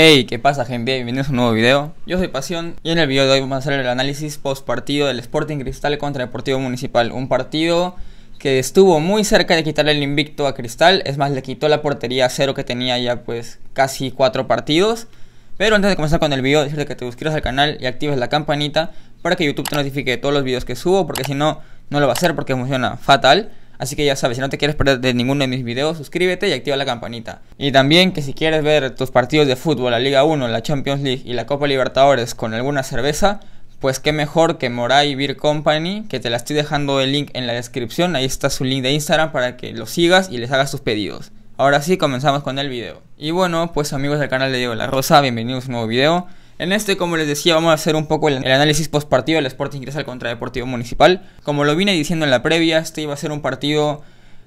Hey, ¿qué pasa gente? Bienvenidos a un nuevo video. Yo soy Pasión y en el video de hoy vamos a hacer el análisis post partido del Sporting Cristal contra Deportivo Municipal. Un partido que estuvo muy cerca de quitarle el invicto a Cristal, es más, le quitó la portería cero que tenía ya pues casi cuatro partidos. Pero antes de comenzar con el video, decirte que te suscribas al canal y actives la campanita para que YouTube te notifique de todos los videos que subo, porque si no, no lo va a hacer porque funciona fatal. Así que ya sabes, si no te quieres perder de ninguno de mis videos, suscríbete y activa la campanita. Y también que si quieres ver tus partidos de fútbol, la Liga 1, la Champions League y la Copa Libertadores con alguna cerveza, pues qué mejor que Moray Beer Company, que te la estoy dejando el link en la descripción, ahí está su link de Instagram para que lo sigas y les hagas tus pedidos. Ahora sí, comenzamos con el video. Y bueno, pues amigos del canal de Diego La Rosa, bienvenidos a un nuevo video. En este, como les decía, vamos a hacer un poco el, análisis postpartido del Sporting Cristal contra Deportivo Municipal. Como lo vine diciendo en la previa, este iba a ser un partido,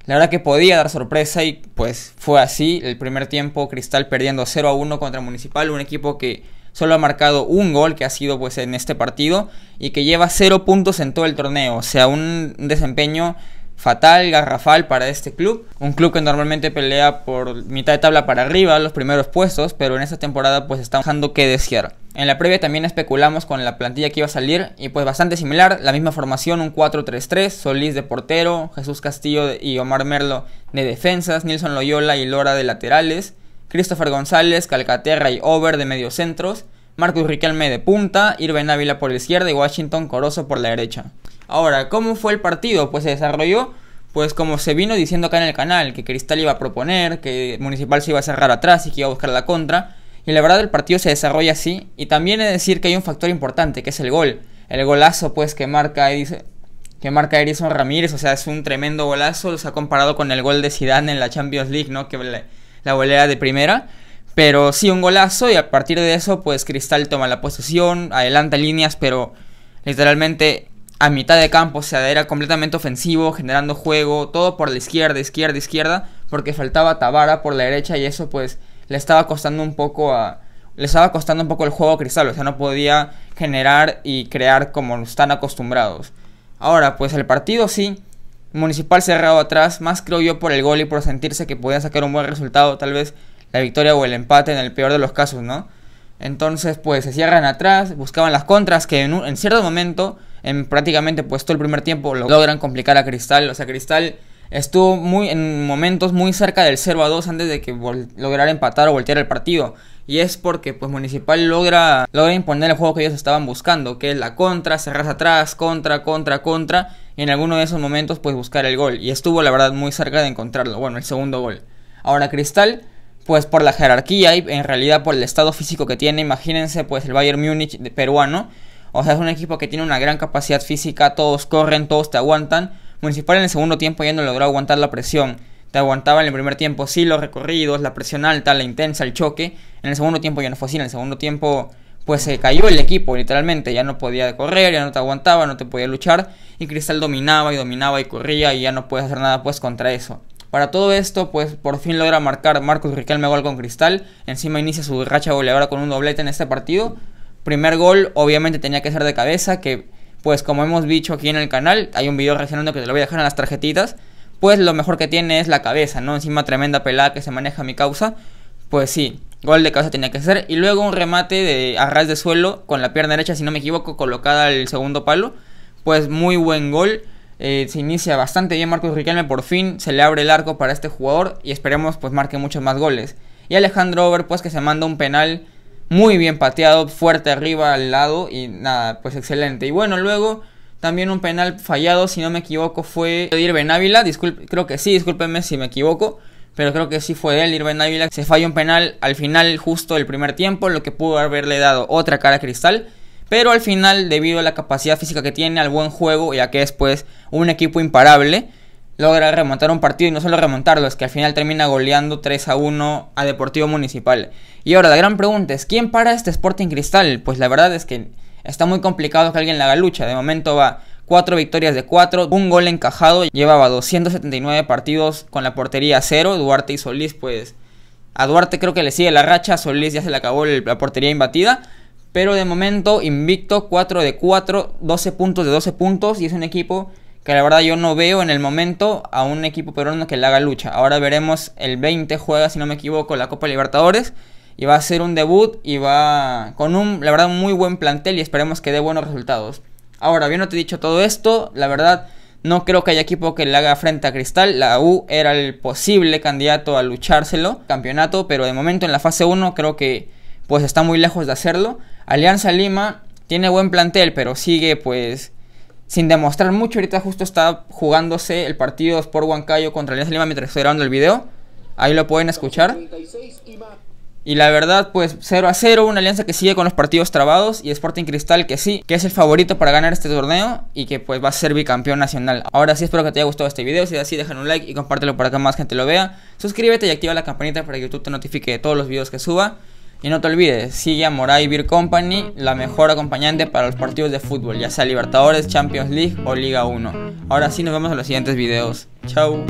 la verdad que podía dar sorpresa y pues fue así. El primer tiempo Cristal perdiendo 0 a 1 contra Municipal, un equipo que solo ha marcado un gol que ha sido pues en este partido y que lleva 0 puntos en todo el torneo, o sea, un desempeño fatal, garrafal para este club. Un club que normalmente pelea por mitad de tabla para arriba, los primeros puestos, pero en esta temporada pues está dejando que desear. En la previa también especulamos con la plantilla que iba a salir y pues bastante similar, la misma formación, un 4-3-3, Solís de portero, Jesús Castillo y Omar Merlo de defensas, Nilson Loyola y Lora de laterales, Christopher González, Calcaterra y Over de mediocentros, Marcus Riquelme de punta, Irving Ávila por la izquierda y Washington Corozo por la derecha. Ahora, ¿cómo fue el partido? Pues se desarrolló pues como se vino diciendo acá en el canal, que Cristal iba a proponer, que Municipal se iba a cerrar atrás y que iba a buscar la contra. Y la verdad el partido se desarrolla así. Y también he de decir que hay un factor importante, que es el gol. El golazo pues que marca Edison, que marca Edison Ramírez, o sea, es un tremendo golazo, se ha comparado con el gol de Zidane en la Champions League, ¿no? Que la, la volea de primera. Pero sí, un golazo y a partir de eso pues Cristal toma la posesión, adelanta líneas, pero literalmente a mitad de campo, o sea, era completamente ofensivo, generando juego, todo por la izquierda, izquierda, izquierda, porque faltaba Tabara por la derecha y eso pues le estaba costando un poco a le estaba costando un poco el juego a Cristal, o sea, no podía generar y crear como están acostumbrados. Ahora, pues el partido sí, Municipal cerrado atrás, más creo yo por el gol y por sentirse que podía sacar un buen resultado, tal vez la victoria o el empate en el peor de los casos, ¿no? Entonces, pues se cierran atrás, buscaban las contras que en, un, en cierto momento en prácticamente pues todo el primer tiempo lo logran complicar a Cristal. O sea, Cristal estuvo muy en momentos muy cerca del 0 a 2 antes de que lograra empatar o voltear el partido. Y es porque pues Municipal logra, logra imponer el juego que ellos estaban buscando, que es la contra, cerrarse atrás, contra, contra, contra, y en alguno de esos momentos pues buscar el gol. Y estuvo la verdad muy cerca de encontrarlo, bueno, el segundo gol. Ahora Cristal, pues por la jerarquía y en realidad por el estado físico que tiene, imagínense pues el Bayern Múnich peruano, o sea, es un equipo que tiene una gran capacidad física, todos corren, todos te aguantan. Municipal en el segundo tiempo ya no logró aguantar la presión. Te aguantaba en el primer tiempo, sí, los recorridos, la presión alta, la intensa, el choque. En el segundo tiempo ya no fue así, en el segundo tiempo pues se cayó el equipo literalmente, ya no podía correr, ya no te aguantaba, no te podía luchar y Cristal dominaba y dominaba y corría y ya no puedes hacer nada pues contra eso. Para todo esto, pues por fin logra marcar Marcos Riquelme gol con Cristal. Encima inicia su racha goleadora con un doblete en este partido primer gol obviamente tenía que ser de cabeza, que pues como hemos dicho aquí en el canal, hay un video reaccionando que te lo voy a dejar en las tarjetitas, pues lo mejor que tiene es la cabeza, ¿no? Encima tremenda pelada que se maneja mi causa, pues sí, gol de cabeza tenía que ser. Y luego un remate de, a ras de suelo con la pierna derecha, si no me equivoco, colocada al segundo palo, pues muy buen gol. Eh, se inicia bastante bien Marcos Riquelme, por fin se le abre el arco para este jugador y esperemos pues marque muchos más goles. Y Alejandro Over pues que se manda un penal muy bien pateado, fuerte arriba al lado y nada, pues excelente. Y bueno, luego también un penal fallado, si no me equivoco, fue de Irben Ávila, disculpe, creo que sí, discúlpenme si me equivoco, pero creo que sí fue de él, Irben Ávila, se falló un penal al final justo del primer tiempo, lo que pudo haberle dado otra cara a Cristal. Pero al final, debido a la capacidad física que tiene, al buen juego, ya que es pues un equipo imparable, logra remontar un partido y no solo remontarlo, es que al final termina goleando 3 a 1 a Deportivo Municipal. Y ahora la gran pregunta es, ¿quién para este Sporting Cristal? Pues la verdad es que está muy complicado que alguien le haga lucha, de momento va 4 victorias de 4, un gol encajado, llevaba 279 partidos con la portería a 0, Duarte y Solís pues... A Duarte creo que le sigue la racha, a Solís ya se le acabó la portería imbatida, pero de momento invicto 4 de 4, 12 puntos de 12 puntos y es un equipo que la verdad yo no veo en el momento a un equipo peruano que le haga lucha. Ahora veremos, el 20 juega, si no me equivoco, la Copa Libertadores y va a ser un debut y va con un, la verdad, muy buen plantel y esperemos que dé buenos resultados. Ahora, bien, no te he dicho todo esto, la verdad, no creo que haya equipo que le haga frente a Cristal. La U era el posible candidato a luchárselo, campeonato, pero de momento en la fase 1 creo que pues está muy lejos de hacerlo. Alianza Lima tiene buen plantel, pero sigue pues sin demostrar mucho, ahorita justo está jugándose el partido Sport Huancayo contra Alianza Lima mientras estoy grabando el video. Ahí lo pueden escuchar. Y la verdad, pues 0 a 0, una alianza que sigue con los partidos trabados y Sporting Cristal que sí, que es el favorito para ganar este torneo y que pues va a ser bicampeón nacional. Ahora sí, espero que te haya gustado este video, si es así, déjame un like y compártelo para que más gente lo vea. Suscríbete y activa la campanita para que YouTube te notifique de todos los videos que suba. Y no te olvides, sigue a Moray Beer Company, la mejor acompañante para los partidos de fútbol, ya sea Libertadores, Champions League o Liga 1. Ahora sí, nos vemos en los siguientes videos. Chao.